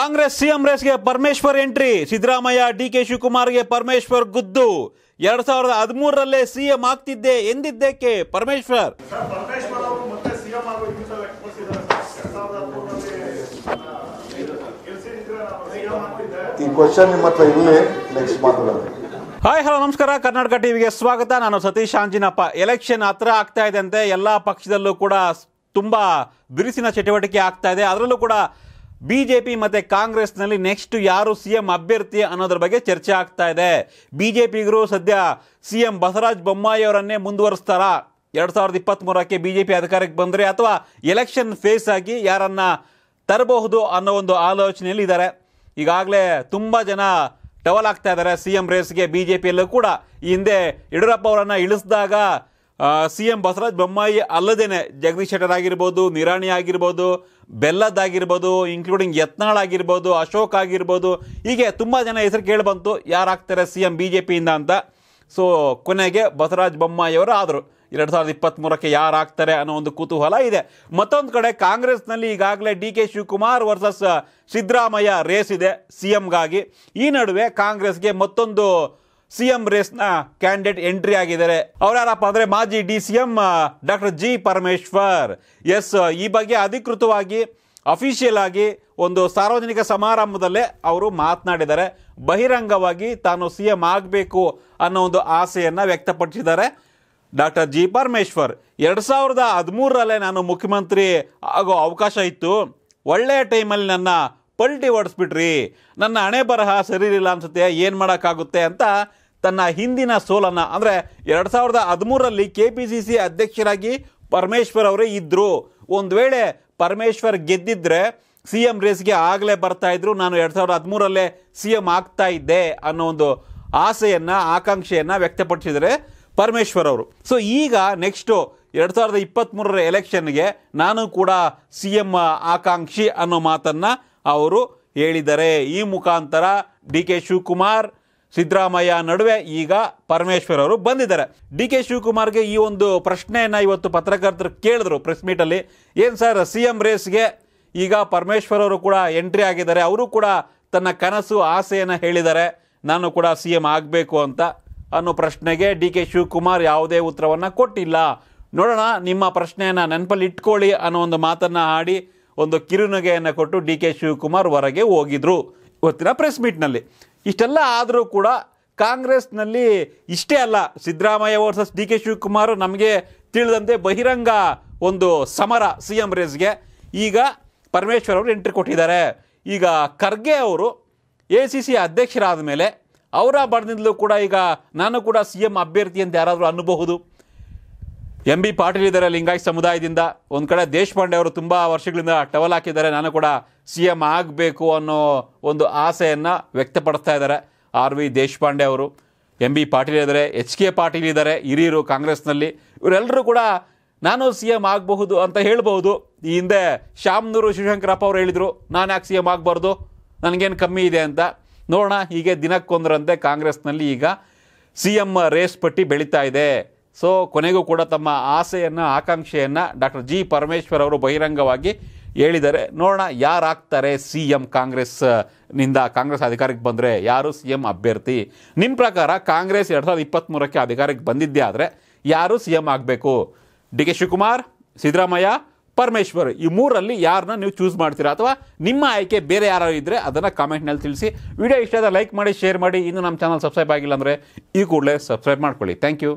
Congress CM ರೇಸ್ಗೆ Parameshwar entry Siddaramaiah K ಶಿವಕುಮಾರ್ಗೆ ಪರಮೇಶ್ವರ್ ಗುದ್ದು ಎರಡ್ ಸಾವಿರದ ಹದಿಮೂರರಲ್ಲೇ ಸಿಎಂ ಆಗ್ತಿದ್ದೆ ಎಂದಿದ್ದಕ್ಕೆ ಪರಮೇಶ್ವರ್ ಹಾಯ್ ಹಲೋ ನಮಸ್ಕಾರ ಕರ್ನಾಟಕ ಟಿವಿಗೆ ಸ್ವಾಗತ ನಾನು ಸತೀಶ್ ಅಂಜಿನಪ್ಪ ಎಲೆಕ್ಷನ್ ಹತ್ರ ಆಗ್ತಾ ಇದೆ ಅಂತೆ ಎಲ್ಲ ಪಕ್ಷದಲ್ಲೂ ಕೂಡ ತುಂಬಾ ಬಿರುಸಿನ ಚಟುವಟಿಕೆ ಆಗ್ತಾ ಇದೆ ಅದರಲ್ಲೂ ಕೂಡ ಬಿಜೆಪಿ ಮತ್ತು ಕಾಂಗ್ರೆಸ್ನಲ್ಲಿ ನೆಕ್ಸ್ಟ್ ಯಾರು ಸಿ ಎಂ ಅಭ್ಯರ್ಥಿ ಅನ್ನೋದ್ರ ಬಗ್ಗೆ ಚರ್ಚೆ ಆಗ್ತಾ ಇದೆ ಬಿಜೆಪಿಗರು ಸದ್ಯ ಸಿ ಎಂ ಬಸವರಾಜ ಬೊಮ್ಮಾಯಿ ಅವರನ್ನೇ ಮುಂದುವರಿಸ್ತಾರಾ ಎರಡು ಸಾವಿರದ ಇಪ್ಪತ್ತ್ಮೂರಕ್ಕೆ ಬಿ ಜೆ ಪಿ ಅಧಿಕಾರಕ್ಕೆ ಬಂದರೆ ಅಥವಾ ಎಲೆಕ್ಷನ್ ಫೇಸ್ ಆಗಿ ಯಾರನ್ನು ತರಬಹುದು ಅನ್ನೋ ಒಂದು ಆಲೋಚನೆಯಲ್ಲಿ ಇದ್ದಾರೆ ಈಗಾಗಲೇ ತುಂಬ ಜನ ಟವಲ್ ಆಗ್ತಾ ಇದ್ದಾರೆ ಸಿ ಎಂ ರೇಸ್ಗೆ ಬಿ ಜೆ ಪಿಯಲ್ಲೂ ಕೂಡ ಈ ಹಿಂದೆ ಯಡಿಯೂರಪ್ಪ ಅವರನ್ನು ಇಳಿಸಿದಾಗ ಸಿಎಂ ಬಸವರಾಜ ಬೊಮ್ಮಾಯಿ ಅಲ್ಲದೇನೆ ಜಗದೀಶ್ ಶೆಟ್ಟರ್ ಆಗಿರ್ಬೋದು ನಿರಾಣಿ ಆಗಿರ್ಬೋದು ಬೆಲ್ಲದ್ದಾಗಿರ್ಬೋದು ಇನ್ಕ್ಲೂಡಿಂಗ್ ಯತ್ನಾಳ್ ಆಗಿರ್ಬೋದು ಅಶೋಕ್ ಆಗಿರ್ಬೋದು ಹೀಗೆ ತುಂಬ ಜನ ಹೆಸರು ಕೇಳಿ ಬಂತು ಯಾರಾಗ್ತಾರೆ ಸಿ ಎಂ ಬಿ ಜೆ ಪಿಯಿಂದ ಅಂತ ಸೊ ಕೊನೆಗೆ ಬಸವರಾಜ ಬೊಮ್ಮಾಯಿಯವರು ಆದರು ಎರಡು ಸಾವಿರದ ಇಪ್ಪತ್ತ್ಮೂರಕ್ಕೆ ಯಾರಾಗ್ತಾರೆ ಅನ್ನೋ ಒಂದು ಕುತೂಹಲ ಇದೆ ಮತ್ತೊಂದು ಕಡೆ ಕಾಂಗ್ರೆಸ್ನಲ್ಲಿ ಈಗಾಗಲೇ D K Shivakumar versus Siddaramaiah race ಇದೆ ಸಿ ಎಮ್ಗಾಗಿ ಈ ನಡುವೆ ಕಾಂಗ್ರೆಸ್ಗೆ ಮತ್ತೊಂದು ಸಿಎಂ ರೇಸ್ನ ಕ್ಯಾಂಡಿಡೇಟ್ ಎಂಟ್ರಿ ಆಗಿದ್ದಾರೆ ಅವ್ರು ಯಾರಪ್ಪ ಅಂದ್ರೆ ಮಾಜಿ D C M doctor G Parameshwar ಎಸ್ ಈ ಬಗ್ಗೆ ಅಧಿಕೃತವಾಗಿ ಅಫಿಷಿಯಲ್ ಆಗಿ ಒಂದು ಸಾರ್ವಜನಿಕ ಸಮಾರಂಭದಲ್ಲೇ ಅವರು ಮಾತನಾಡಿದ್ದಾರೆ ಬಹಿರಂಗವಾಗಿ ತಾನು ಸಿ ಎಂ ಆಗಬೇಕು ಅನ್ನೋ ಒಂದು ಆಸೆಯನ್ನು ವ್ಯಕ್ತಪಡಿಸಿದ್ದಾರೆ ಡಾಕ್ಟರ್ ಜಿ ಪರಮೇಶ್ವರ್ ಎರಡು ಸಾವಿರದ ಹದಿಮೂರರಲ್ಲೇ ನಾನು ಮುಖ್ಯಮಂತ್ರಿ ಆಗೋ ಅವಕಾಶ ಇತ್ತು ಒಳ್ಳೆಯ ಟೈಮಲ್ಲಿ ನನ್ನ ಪಲ್ಟಿ ಓಡಿಸ್ಬಿಟ್ರಿ ನನ್ನ ಹಣೆ ಬರಹ ಸರಿ ಇಲ್ಲ ಅನಿಸುತ್ತೆ ಏನು ಮಾಡೋಕ್ಕಾಗುತ್ತೆ ಅಂತ ತನ್ನ ಹಿಂದಿನ ಸೋಲನ್ನು ಅಂದರೆ ಎರಡು ಸಾವಿರದ ಹದಿಮೂರಲ್ಲಿ ಕೆ ಪಿ ಸಿ ಸಿ ಅಧ್ಯಕ್ಷರಾಗಿ ಪರಮೇಶ್ವರ್ ಅವರೇ ಇದ್ದರು ಒಂದು ವೇಳೆ ಪರಮೇಶ್ವರ್ ಗೆದ್ದಿದ್ರೆ ಸಿ ಎಂ ರೇಸ್ಗೆ ಆಗಲೇ ಬರ್ತಾ ಇದ್ರು ನಾನು ಎರಡು ಸಾವಿರದ ಹದಿಮೂರಲ್ಲೇ ಸಿ ಎಂ ಆಗ್ತಾ ಇದ್ದೆ ಅನ್ನೋ ಒಂದು ಆಸೆಯನ್ನು ಆಕಾಂಕ್ಷೆಯನ್ನು ವ್ಯಕ್ತಪಡಿಸಿದರೆ ಪರಮೇಶ್ವರ್ ಅವರು ಸೊ ಈಗ ನೆಕ್ಸ್ಟು ಎರಡು ಸಾವಿರದ ಇಪ್ಪತ್ತ್ಮೂರರ ಎಲೆಕ್ಷನ್ಗೆ ನಾನು ಕೂಡ ಸಿ ಎಂ ಆಕಾಂಕ್ಷಿ ಅನ್ನೋ ಮಾತನ್ನು ಅವರು ಹೇಳಿದ್ದಾರೆ ಈ ಮುಖಾಂತರ ಡಿ ಕೆ ಶಿವಕುಮಾರ್ ಸಿದ್ದರಾಮಯ್ಯ ನಡುವೆ ಈಗ ಪರಮೇಶ್ವರ್ ಅವರು ಬಂದಿದ್ದಾರೆ ಡಿ ಕೆ ಶಿವಕುಮಾರ್ಗೆ ಈ ಒಂದು ಪ್ರಶ್ನೆಯನ್ನು ಇವತ್ತು ಪತ್ರಕರ್ತರು ಕೇಳಿದ್ರು ಪ್ರೆಸ್ ಮೀಟಲ್ಲಿ ಏನು ಸರ್ ಸಿ ಎಂ ರೇಸ್ಗೆ ಈಗ ಪರಮೇಶ್ವರ್ ಅವರು ಕೂಡ ಎಂಟ್ರಿ ಆಗಿದ್ದಾರೆ ಅವರು ಕೂಡ ತನ್ನ ಕನಸು ಆಸೆಯನ್ನು ಹೇಳಿದ್ದಾರೆ ನಾನು ಕೂಡ ಸಿ ಎಂ ಆಗಬೇಕು ಅಂತ ಅನ್ನೋ ಪ್ರಶ್ನೆಗೆ ಡಿ ಕೆ ಶಿವಕುಮಾರ್ ಯಾವುದೇ ಉತ್ತರವನ್ನು ಕೊಟ್ಟಿಲ್ಲ ನೋಡೋಣ ನಿಮ್ಮ ಪ್ರಶ್ನೆಯನ್ನು ನೆನಪಲ್ಲಿ ಇಟ್ಕೊಳ್ಳಿ ಅನ್ನೋ ಒಂದು ಮಾತನ್ನು ಆಡಿ ಒಂದು ಕಿರುನಗೆಯನ್ನು ಕೊಟ್ಟು ಡಿ ಕೆ ಶಿವಕುಮಾರ್ ಹೊರಗೆ ಹೋಗಿದ್ರು ಇವತ್ತಿನ ಪ್ರೆಸ್ ಮೀಟ್ನಲ್ಲಿ ಇಷ್ಟೆಲ್ಲ ಆದರೂ ಕೂಡ ಕಾಂಗ್ರೆಸ್ನಲ್ಲಿ ಇಷ್ಟೇ ಅಲ್ಲ Siddaramaiah versus D K Shivakumar ನಮಗೆ ತಿಳಿದಂತೆ ಬಹಿರಂಗ ಒಂದು ಸಮರ ಸಿ ಎಂ ರೇಸ್ಗೆ ಈಗ ಪರಮೇಶ್ವರ್ ಅವರು ಎಂಟ್ರಿ ಕೊಟ್ಟಿದ್ದಾರೆ ಈಗ ಖರ್ಗೆ ಅವರು ಎ ಸಿ ಸಿ ಅಧ್ಯಕ್ಷರಾದ ಮೇಲೆ ಅವರ ಬಡದಿಂದಲೂ ಕೂಡ ಈಗ ನಾನು ಕೂಡ ಸಿ ಎಂ ಅಭ್ಯರ್ಥಿ ಅಂತ ಯಾರಾದರೂ ಅನ್ನಬಹುದು ಎಂ ಬಿ ಪಾಟೀಲ್ ಇದ್ದಾರೆ ಲಿಂಗಾಯತ್ ಸಮುದಾಯದಿಂದ ಒಂದು ಕಡೆ ದೇಶಪಾಂಡೆ ಅವರು ತುಂಬ ವರ್ಷಗಳಿಂದ ಟವಲ್ ಹಾಕಿದ್ದಾರೆ ನಾನು ಕೂಡ ಸಿ ಎಂ ಆಗಬೇಕು ಅನ್ನೋ ಒಂದು ಆಸೆಯನ್ನು ವ್ಯಕ್ತಪಡಿಸ್ತಾ ಇದ್ದಾರೆ ಆರ್ ವಿ ದೇಶಪಾಂಡೆ ಅವರು ಎಂ ಬಿ ಪಾಟೀಲ್ ಇದ್ದಾರೆ ಎಚ್ ಕೆ ಪಾಟೀಲ್ ಇದ್ದಾರೆ ಹಿರಿಯರು ಕಾಂಗ್ರೆಸ್ನಲ್ಲಿ ಇವರೆಲ್ಲರೂ ಕೂಡ ನಾನು ಸಿ ಎಂ ಆಗಬಹುದು ಅಂತ ಹೇಳ್ಬೋದು ಈ ಹಿಂದೆ ಶ್ಯಾಮ್ನೂರು ಶಿವಶಂಕರಪ್ಪ ಅವರು ಹೇಳಿದರು ನಾನು ಯಾಕೆ ಸಿ ಎಂ ಆಗಬಾರ್ದು ನನಗೇನು ಕಮ್ಮಿ ಇದೆ ಅಂತ ನೋಡೋಣ ಹೀಗೆ ದಿನಕ್ಕೊಂದರಂತೆ ಕಾಂಗ್ರೆಸ್ನಲ್ಲಿ ಈಗ ಸಿ ಎಂ ರೇಸ್ ಪಟ್ಟಿ ಬೆಳೀತಾ ಇದೆ ಸೊ ಕೊನೆಗೂ ಕೂಡ ತಮ್ಮ ಆಸೆಯನ್ನು ಆಕಾಂಕ್ಷೆಯನ್ನು ಡಾಕ್ಟರ್ ಜಿ ಪರಮೇಶ್ವರ್ ಅವರು ಬಹಿರಂಗವಾಗಿ ಹೇಳಿದ್ದಾರೆ ನೋಡೋಣ ಯಾರಾಗ್ತಾರೆ ಸಿ ಎಂ ಕಾಂಗ್ರೆಸ್ ನಿಂದ ಕಾಂಗ್ರೆಸ್ ಅಧಿಕಾರಕ್ಕೆ ಬಂದರೆ ಯಾರು ಸಿ ಎಂ ಅಭ್ಯರ್ಥಿ ನಿಮ್ಮ ಪ್ರಕಾರ ಕಾಂಗ್ರೆಸ್ ಎರಡು ಸಾವಿರದ ಇಪ್ಪತ್ತ್ಮೂರಕ್ಕೆ ಅಧಿಕಾರಕ್ಕೆ ಬಂದಿದ್ದೆ ಆದರೆ ಯಾರು ಸಿ ಎಂ ಆಗಬೇಕು ಡಿ ಕೆ ಶಿವಕುಮಾರ್ ಸಿದ್ದರಾಮಯ್ಯ ಪರಮೇಶ್ವರ್ ಈ ಮೂರಲ್ಲಿ ಯಾರನ್ನ ನೀವು ಚೂಸ್ ಮಾಡ್ತೀರಾ ಅಥವಾ ನಿಮ್ಮ ಆಯ್ಕೆ ಬೇರೆ ಯಾರು ಇದ್ದರೆ ಅದನ್ನು ಕಾಮೆಂಟ್ನಲ್ಲಿ ತಿಳಿಸಿ ವಿಡಿಯೋ ಇಷ್ಟ ಆದರೆ ಲೈಕ್ ಮಾಡಿ ಶೇರ್ ಮಾಡಿ ಇನ್ನು ನಮ್ಮ ಚಾನಲ್ ಸಬ್ಸ್ಕ್ರೈಬ್ ಆಗಿಲ್ಲ ಅಂದರೆ ಈ ಕೂಡಲೇ ಸಬ್ಸ್ಕ್ರೈಬ್ ಮಾಡ್ಕೊಳ್ಳಿ ಥ್ಯಾಂಕ್ ಯು